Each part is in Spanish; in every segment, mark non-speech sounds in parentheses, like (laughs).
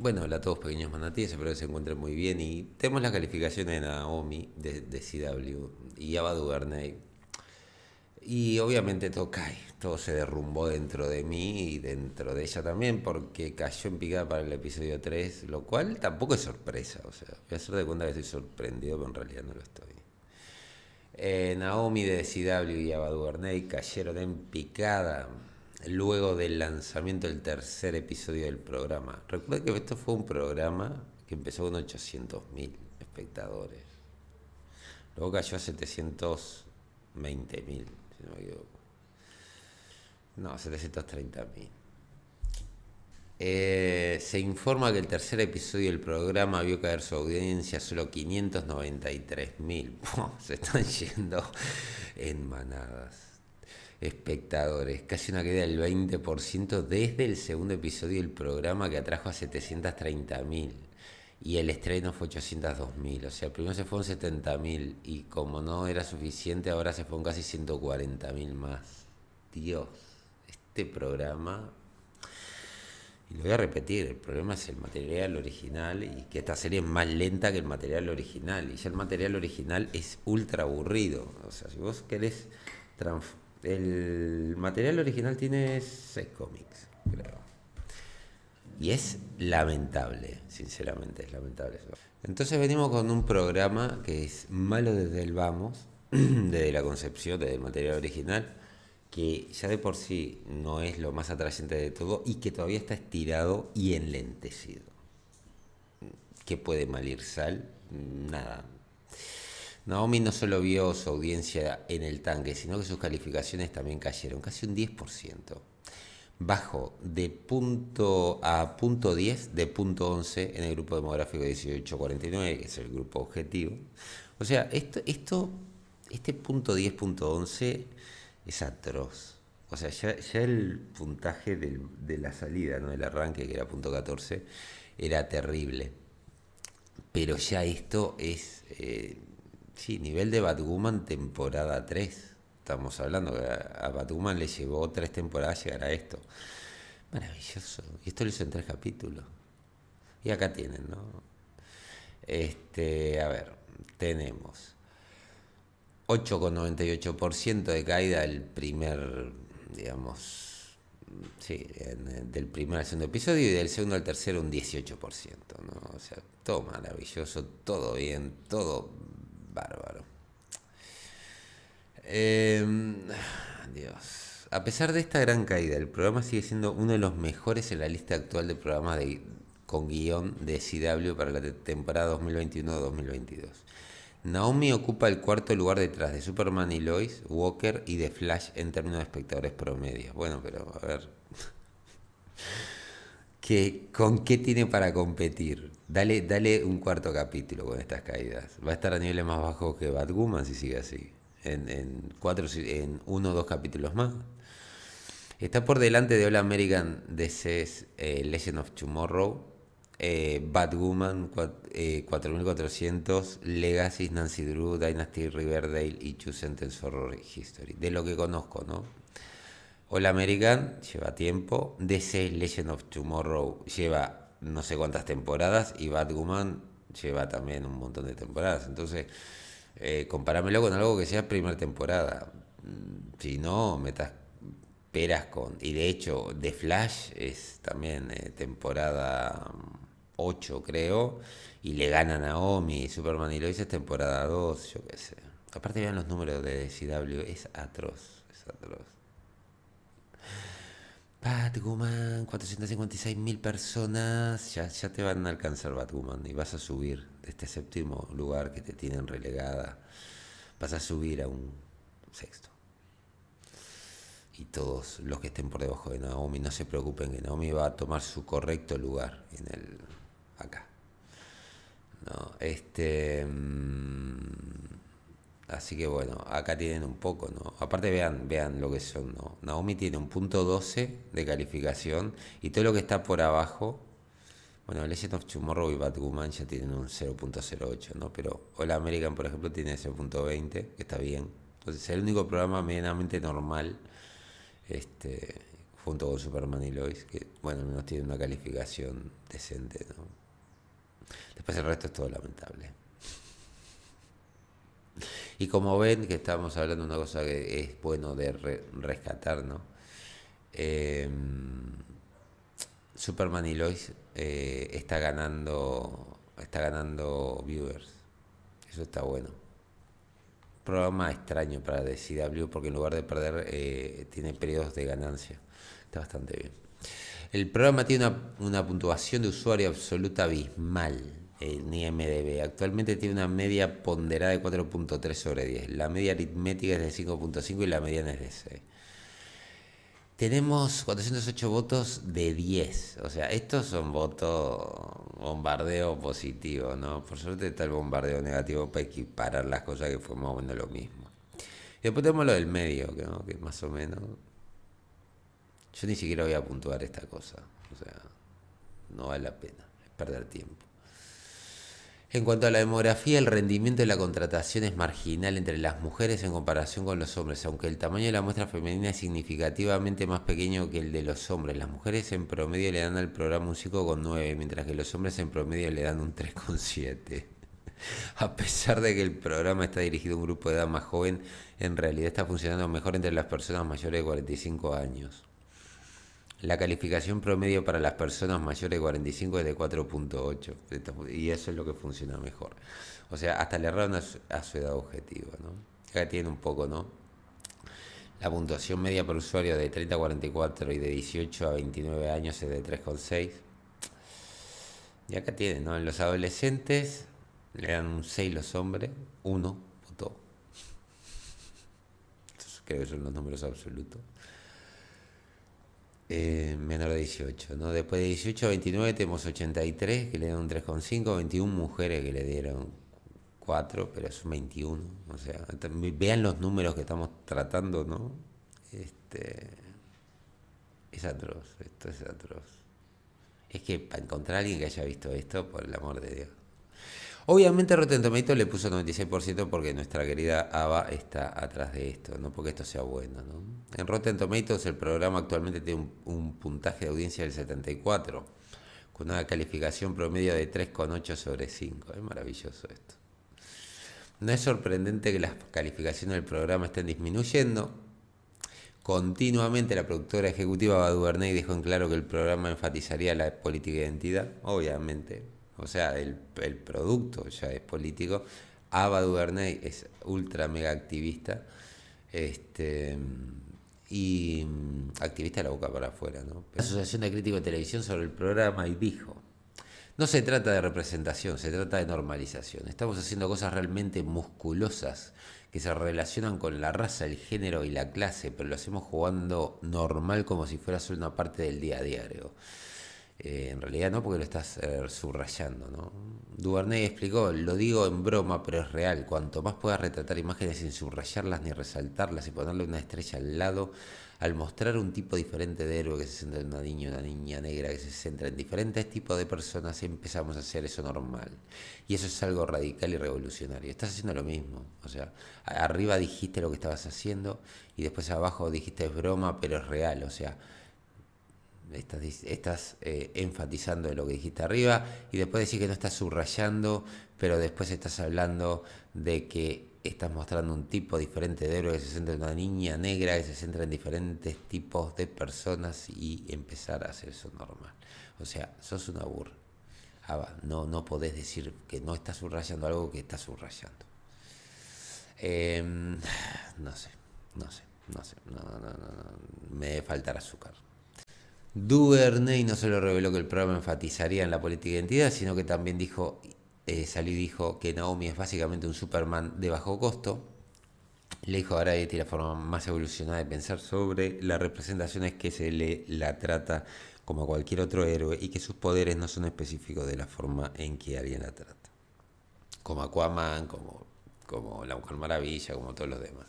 bueno, la todos pequeños manatíes, espero que se encuentren muy bien. Y tenemos las calificaciones de Naomi de, CW y Ava Duvernay. Y obviamente todo cae, todo se derrumbó dentro de mí y dentro de ella también, porque cayó en picada para el episodio 3, lo cual tampoco es sorpresa. O sea, voy a hacer de cuenta que estoy sorprendido, pero en realidad no lo estoy. Eh, Naomi de CW y Ava Duvernay cayeron en picada luego del lanzamiento del tercer episodio del programa. Recuerda que esto fue un programa que empezó con 800.000 espectadores. Luego cayó a 720.000, si no me equivoco. No, 730.000. Eh, se informa que el tercer episodio del programa vio caer su audiencia a solo 593.000. (laughs) Se están yendo en manadas espectadores, casi una queda del 20% desde el segundo episodio del programa que atrajo a 730.000 y el estreno fue 802.000, o sea, primero se fue fueron 70.000 y como no era suficiente, ahora se un casi 140.000 más. Dios, este programa y lo voy a repetir, el problema es el material original y que esta serie es más lenta que el material original. Y ya el material original es ultra aburrido. O sea, si vos querés el material original tiene seis cómics, creo. Y es lamentable, sinceramente, es lamentable. Entonces venimos con un programa que es malo desde el vamos, (clears throat) desde la concepción, desde el material original, que ya de por sí no es lo más atrayente de todo y que todavía está estirado y enlentecido. ¿Qué puede mal ir sal? Nada. Naomi no solo vio su audiencia en el tanque, sino que sus calificaciones también cayeron, casi un 10%. Bajo de punto a punto 10, de punto 11 en el grupo demográfico 1849, que es el grupo objetivo. O sea, esto, esto este punto 10, punto 11 es atroz. O sea, ya, el puntaje de la salida, no del arranque, que era punto 14, era terrible. Pero ya esto es... Eh, Sí, nivel de Batwoman temporada 3. Estamos hablando que a Batwoman le llevó tres temporadas llegar a esto. Maravilloso. Y esto lo hizo en tres capítulos. Y acá tienen, ¿no? Este, a ver, tenemos 8,98% de caída el primer, digamos, sí, del primer al segundo episodio y del segundo al tercero un 18%, ¿no? O sea, todo maravilloso, todo bien, todo Bárbaro. Em, Dios. A pesar de esta gran caída, el programa sigue siendo uno de los mejores en la lista actual de programas de, con guión de CW para la temporada 2021-2022. Naomi ocupa el cuarto lugar detrás de Superman y Lois, Walker y The Flash en términos de espectadores promedio. Bueno, pero a ver con qué tiene para competir. Dale, dale un cuarto capítulo con estas caídas. Va a estar a niveles más bajos que Batwoman si sigue así. En, cuatro, en uno o dos capítulos más. Está por delante de All American DC's eh, Legend of Tomorrow, eh, Batwoman 4400, Legacy, Nancy Drew, Dynasty, Riverdale y Two Sentence Horror History. De lo que conozco, ¿no? All American lleva tiempo, DC Legend of Tomorrow lleva no sé cuántas temporadas y Batwoman lleva también un montón de temporadas. Entonces, eh, con algo que sea primera temporada. Mm, si no, metas peras con... Y de hecho, The Flash es también eh, temporada 8, creo, y le ganan a Omi, Superman y lo es temporada 2, yo qué sé. Aparte vean los números de CW, es atroz, es atroz. Batwoman, 456.000 personas, ya, te van a alcanzar Batwoman y vas a subir de este séptimo lugar que te tienen relegada, vas a subir a un sexto. Y todos los que estén por debajo de Naomi, no se preocupen que Naomi va a tomar su correcto lugar en el acá. No, este mm, Así que bueno, acá tienen un poco, ¿no? Aparte vean, vean lo que son, ¿no? Naomi tiene un punto 12 de calificación y todo lo que está por abajo, bueno, Legend of Chumorro y Batwoman ya tienen un 0.08, ¿no? Pero hola American, por ejemplo, tiene punto 20 que está bien. Entonces el único programa medianamente normal, este, junto con Superman y Lois, que bueno, al menos tiene una calificación decente, ¿no? Después el resto es todo lamentable. Y como ven, que estábamos hablando de una cosa que es bueno de rescatar, ¿no? Em, Superman y Lois eh, está ganando está ganando viewers. Eso está bueno. Programa extraño para DCW CW porque en lugar de perder eh, tiene periodos de ganancia. Está bastante bien. El programa tiene una, una puntuación de usuario absoluta abismal ni MDB, Actualmente tiene una media ponderada de 4.3 sobre 10. La media aritmética es de 5.5 y la mediana es de 6. Tenemos 408 votos de 10. O sea, estos son votos bombardeo positivo, ¿no? Por suerte está el bombardeo negativo para equiparar las cosas que fue más o menos lo mismo. Y después tenemos lo del medio, que más o menos... Yo ni siquiera voy a puntuar esta cosa. O sea, no vale la pena. Es perder tiempo. En cuanto a la demografía, el rendimiento de la contratación es marginal entre las mujeres en comparación con los hombres, aunque el tamaño de la muestra femenina es significativamente más pequeño que el de los hombres. Las mujeres en promedio le dan al programa un 5,9, mientras que los hombres en promedio le dan un 3,7. (laughs) A pesar de que el programa está dirigido a un grupo de edad más joven, en realidad está funcionando mejor entre las personas mayores de 45 años. La calificación promedio para las personas mayores de 45 es de 4.8 y eso es lo que funciona mejor. O sea, hasta le erraron a su, edad objetiva, ¿no? Acá tiene un poco, ¿no? La puntuación media por usuario de 30 a 44 y de 18 a 29 años es de 3,6. Y acá tiene, ¿no? En los adolescentes le dan un 6 los hombres, 1 votó. Creo que son los números absolutos. Eh, menor de 18, ¿no? Después de 18 29 tenemos 83 que le dieron 3,5, 21 mujeres que le dieron 4, pero un 21. O sea, vean los números que estamos tratando, ¿no? Este, es atroz, esto es atroz. Es que para encontrar a alguien que haya visto esto, por el amor de Dios. Obviamente Rotten Tomatoes le puso 96% porque nuestra querida Ava está atrás de esto, no porque esto sea bueno. ¿no? En Rotten Tomatoes el programa actualmente tiene un, puntaje de audiencia del 74, con una calificación promedio de 3,8 sobre 5. Es maravilloso esto. No es sorprendente que las calificaciones del programa estén disminuyendo. Continuamente la productora ejecutiva Ava y dejó en claro que el programa enfatizaría la política de identidad, obviamente o sea, el, producto ya es político. Ava Duvernay es ultra mega activista. Este, y mm, activista la boca para afuera, ¿no? La Asociación de Críticos de Televisión sobre el programa y dijo, no se trata de representación, se trata de normalización. Estamos haciendo cosas realmente musculosas que se relacionan con la raza, el género y la clase, pero lo hacemos jugando normal como si fuera solo una parte del día a día, eh, en realidad no, porque lo estás eh, subrayando, ¿no? Duvernay explicó, lo digo en broma, pero es real. Cuanto más puedas retratar imágenes sin subrayarlas ni resaltarlas y ponerle una estrella al lado, al mostrar un tipo diferente de héroe que se centra en una niña, una niña negra que se centra en diferentes tipos de personas, empezamos a hacer eso normal. Y eso es algo radical y revolucionario. Estás haciendo lo mismo. O sea, arriba dijiste lo que estabas haciendo y después abajo dijiste es broma, pero es real. O sea, estás, estás eh, enfatizando de lo que dijiste arriba y después decir que no estás subrayando, pero después estás hablando de que estás mostrando un tipo diferente de héroe que se centra en una niña negra, que se centra en diferentes tipos de personas y empezar a hacer eso normal. O sea, sos una burra. Ah, no, no podés decir que no estás subrayando algo que estás subrayando. Em, (sighs) no sé, no sé, no sé, no, no, no, me falta azúcar. Duvernay no solo reveló que el programa enfatizaría en la política de identidad, sino que también dijo, eh, salió dijo que Naomi es básicamente un Superman de bajo costo. Le dijo a Variety la forma más evolucionada de pensar sobre la representación es que se le la trata como a cualquier otro héroe y que sus poderes no son específicos de la forma en que alguien la trata. Como Aquaman, como, como la Mujer Maravilla, como todos los demás.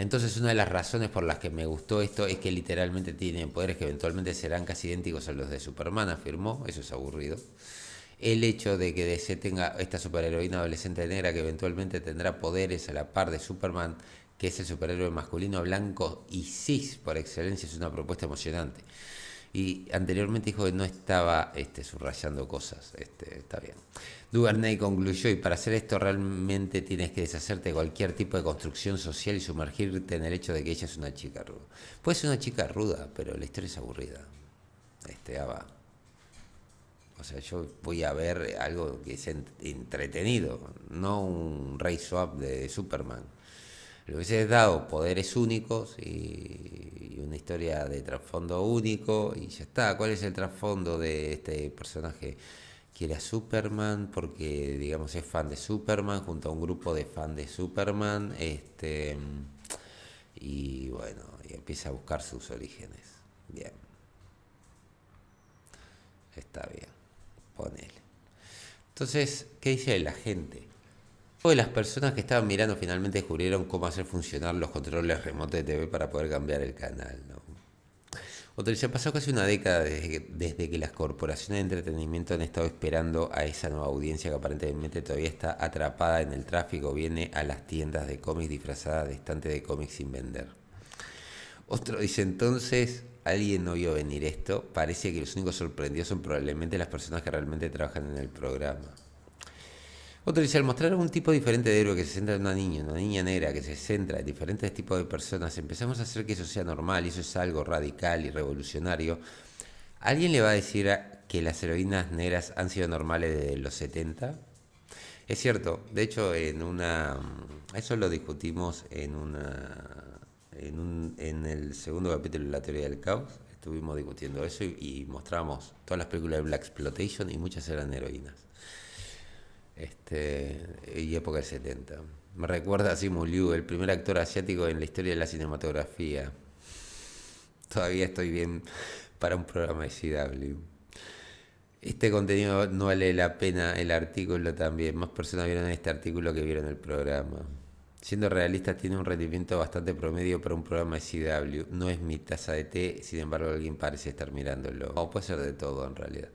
Entonces una de las razones por las que me gustó esto es que literalmente tiene poderes que eventualmente serán casi idénticos a los de Superman, afirmó, eso es aburrido. El hecho de que DC tenga esta superheroína adolescente negra que eventualmente tendrá poderes a la par de Superman, que es el superhéroe masculino blanco y cis por excelencia, es una propuesta emocionante. Y anteriormente dijo que no estaba este, subrayando cosas. Este, está bien. Duvernay concluyó, y para hacer esto realmente tienes que deshacerte de cualquier tipo de construcción social y sumergirte en el hecho de que ella es una chica ruda. Puede ser una chica ruda, pero la historia es aburrida. Este, Ava. Ah, o sea, yo voy a ver algo que es entretenido, no un rey swap de Superman le hubiese dado poderes únicos y, una historia de trasfondo único y ya está. ¿Cuál es el trasfondo de este personaje? Quiere a Superman porque, digamos, es fan de Superman junto a un grupo de fan de Superman. Este, y bueno, y empieza a buscar sus orígenes. Bien. Está bien. Ponele. Entonces, ¿qué dice la gente? de las personas que estaban mirando finalmente descubrieron cómo hacer funcionar los controles remotos de TV para poder cambiar el canal. Otro dice, pasado casi una década desde que, las corporaciones de entretenimiento han estado esperando a esa nueva audiencia que aparentemente todavía está atrapada en el tráfico, viene a las tiendas de cómics disfrazadas de estante de cómics sin vender. Otro dice, entonces, alguien no vio venir esto, parece que los únicos sorprendidos son probablemente las personas que realmente trabajan en el programa. Otro dice, al mostrar un tipo diferente de héroe que se centra en una niña, una niña negra que se centra en diferentes tipos de personas, empezamos a hacer que eso sea normal y eso es algo radical y revolucionario. ¿Alguien le va a decir que las heroínas negras han sido normales desde los 70? Es cierto, de hecho en una... Eso lo discutimos en una... En, un, en el segundo capítulo de la teoría del caos, estuvimos discutiendo eso y mostramos todas las películas de Black Exploitation y muchas eran heroínas este, y época del 70. Me recuerda a Simu el primer actor asiático en la historia de la cinematografía. Todavía estoy bien para un programa de CW. Este contenido no vale la pena, el artículo también. Más personas vieron este artículo que vieron el programa. Siendo realista tiene un rendimiento bastante promedio para un programa de CW. No es mi tasa de té, sin embargo, alguien parece estar mirándolo. O puede ser de todo en realidad.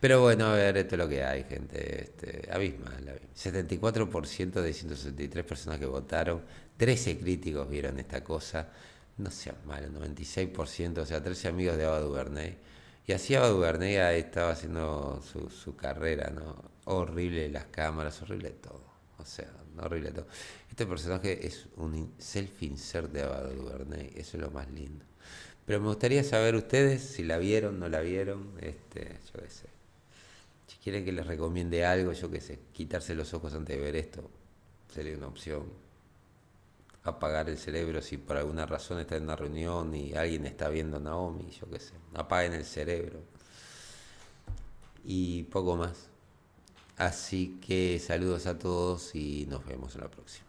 Pero bueno, a ver, esto es lo que hay, gente. Este, abismal, vida. 74% de 163 personas que votaron, 13 críticos vieron esta cosa. No sean malos, 96%, o sea, 13 amigos de Ava Duvernay. Y así Ava Duvernay estaba haciendo su, su carrera, ¿no? Horrible las cámaras, horrible todo. O sea, horrible todo. Este personaje es un self-insert de Ava Duvernay, eso es lo más lindo. Pero me gustaría saber ustedes si la vieron, no la vieron, este, yo qué sé. Si quieren que les recomiende algo, yo qué sé, quitarse los ojos antes de ver esto sería una opción. Apagar el cerebro si por alguna razón está en una reunión y alguien está viendo a Naomi, yo qué sé. Apaguen el cerebro. Y poco más. Así que saludos a todos y nos vemos en la próxima.